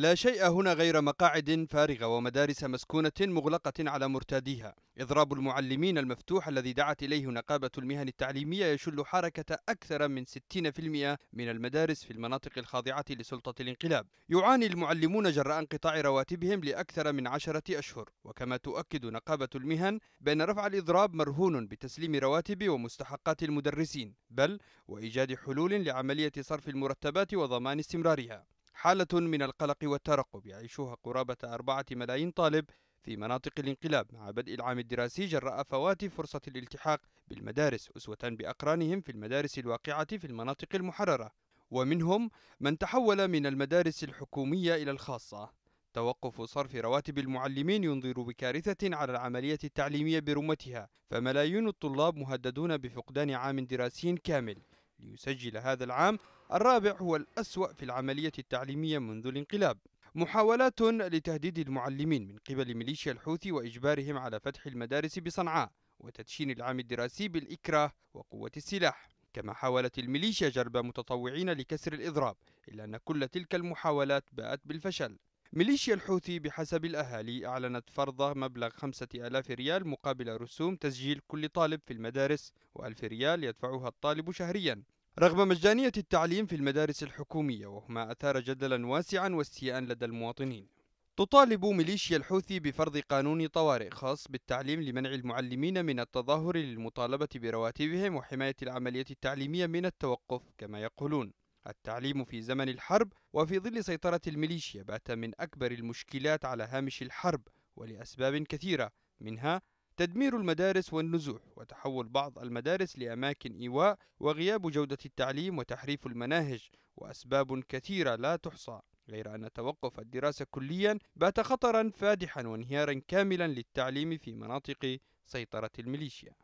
لا شيء هنا غير مقاعد فارغة ومدارس مسكونة مغلقة على مرتاديها إضراب المعلمين المفتوح الذي دعت إليه نقابة المهن التعليمية يشل حركة أكثر من 60% من المدارس في المناطق الخاضعة لسلطة الانقلاب يعاني المعلمون جراء انقطاع رواتبهم لأكثر من عشرة أشهر وكما تؤكد نقابة المهن بأن رفع الإضراب مرهون بتسليم رواتب ومستحقات المدرسين بل وإيجاد حلول لعملية صرف المرتبات وضمان استمرارها حالة من القلق والترقب يعيشها قرابة أربعة ملايين طالب في مناطق الانقلاب مع بدء العام الدراسي جراء فوات فرصة الالتحاق بالمدارس أسوة بأقرانهم في المدارس الواقعة في المناطق المحررة ومنهم من تحول من المدارس الحكومية إلى الخاصة توقف صرف رواتب المعلمين ينظر بكارثة على العملية التعليمية برمتها فملايين الطلاب مهددون بفقدان عام دراسي كامل ليسجل هذا العام الرابع هو الأسوأ في العملية التعليمية منذ الانقلاب محاولات لتهديد المعلمين من قبل ميليشيا الحوثي وإجبارهم على فتح المدارس بصنعاء وتدشين العام الدراسي بالإكراه وقوة السلاح كما حاولت الميليشيا جلب متطوعين لكسر الإضراب إلا أن كل تلك المحاولات باءت بالفشل ميليشيا الحوثي بحسب الأهالي أعلنت فرض مبلغ خمسة ألاف ريال مقابل رسوم تسجيل كل طالب في المدارس وألف ريال يدفعها الطالب شهريا رغم مجانية التعليم في المدارس الحكومية وهما أثار جدلا واسعا واستياء لدى المواطنين تطالب ميليشيا الحوثي بفرض قانون طوارئ خاص بالتعليم لمنع المعلمين من التظاهر للمطالبة برواتبهم وحماية العملية التعليمية من التوقف كما يقولون التعليم في زمن الحرب وفي ظل سيطرة الميليشيا بات من أكبر المشكلات على هامش الحرب ولأسباب كثيرة منها تدمير المدارس والنزوح وتحول بعض المدارس لأماكن إيواء وغياب جودة التعليم وتحريف المناهج وأسباب كثيرة لا تحصى غير أن توقف الدراسة كليا بات خطرا فادحا وانهيارا كاملا للتعليم في مناطق سيطرة الميليشيا